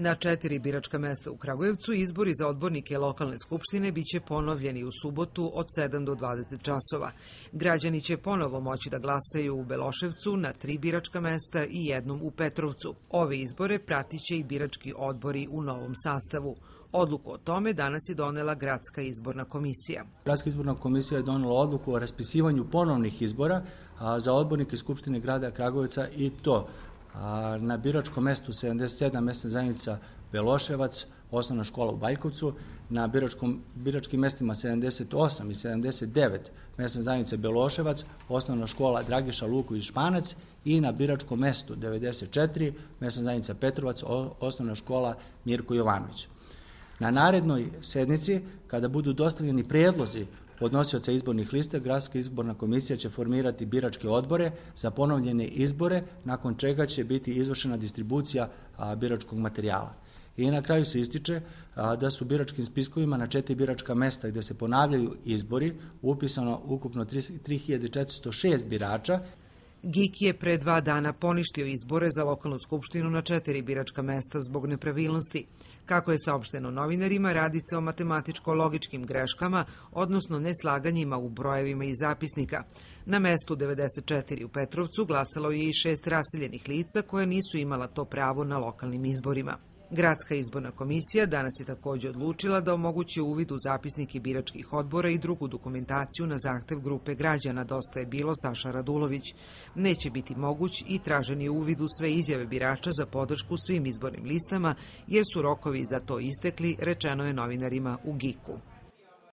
Na četiri biračka mesta u Kragujevcu izbori za odbornike lokalne skupštine biće ponovljeni u subotu od 7 do 20 časova. Građani će ponovo moći da glasaju u Beloševcu na tri biračka mesta i jednom u Petrovcu. Ove izbore pratiće i birački odbori u novom sastavu. Odluku o tome danas je donela Gradska izborna komisija. Gradska izborna komisija je donela odluku o raspisivanju ponovnih izbora za odbornike Skupštine grada Kragovica i to na biračkom mestu 77 mesna zajednica Beloševac, osnovna škola u Bajkovcu, na biračkom, biračkim mestima 78 i 79 mesna zajednica Beloševac, osnovna škola Dragiša Luković Španac i na biračkom mestu 94 mesna zajednica Petrovac, osnovna škola Mirko Jovanović. Na narednoj sednici, kada budu dostavljeni predlozi nosioca izbornih lista, Gradska izborna komisija će formirati biračke odbore za ponovljene izbore, nakon čega će biti izvršena distribucija biračkog materijala. I na kraju se ističe da su biračkim spiskovima na četiri biračka mesta gde se ponavljaju izbori upisano ukupno 3406 birača GIK je pre dva dana poništio izbore za lokalnu skupštinu na četiri biračka mesta zbog nepravilnosti. Kako je saopšteno novinarima, radi se o matematičko-logičkim greškama, odnosno neslaganjima u brojevima i zapisnika. Na mestu 94 u Petrovcu glasalo je i šest raseljenih lica koje nisu imala to pravo na lokalnim izborima. Gradska izborna komisija danas je takođe odlučila da omogući uvid u zapisnike biračkih odbora i drugu dokumentaciju na zahtev grupe građana Dosta je bilo Saša Radulović. Neće biti moguć i tražen je uvid u sve izjave birača za podršku svim izbornim listama, jer su rokovi za to istekli, rečeno je novinarima u GIK-u.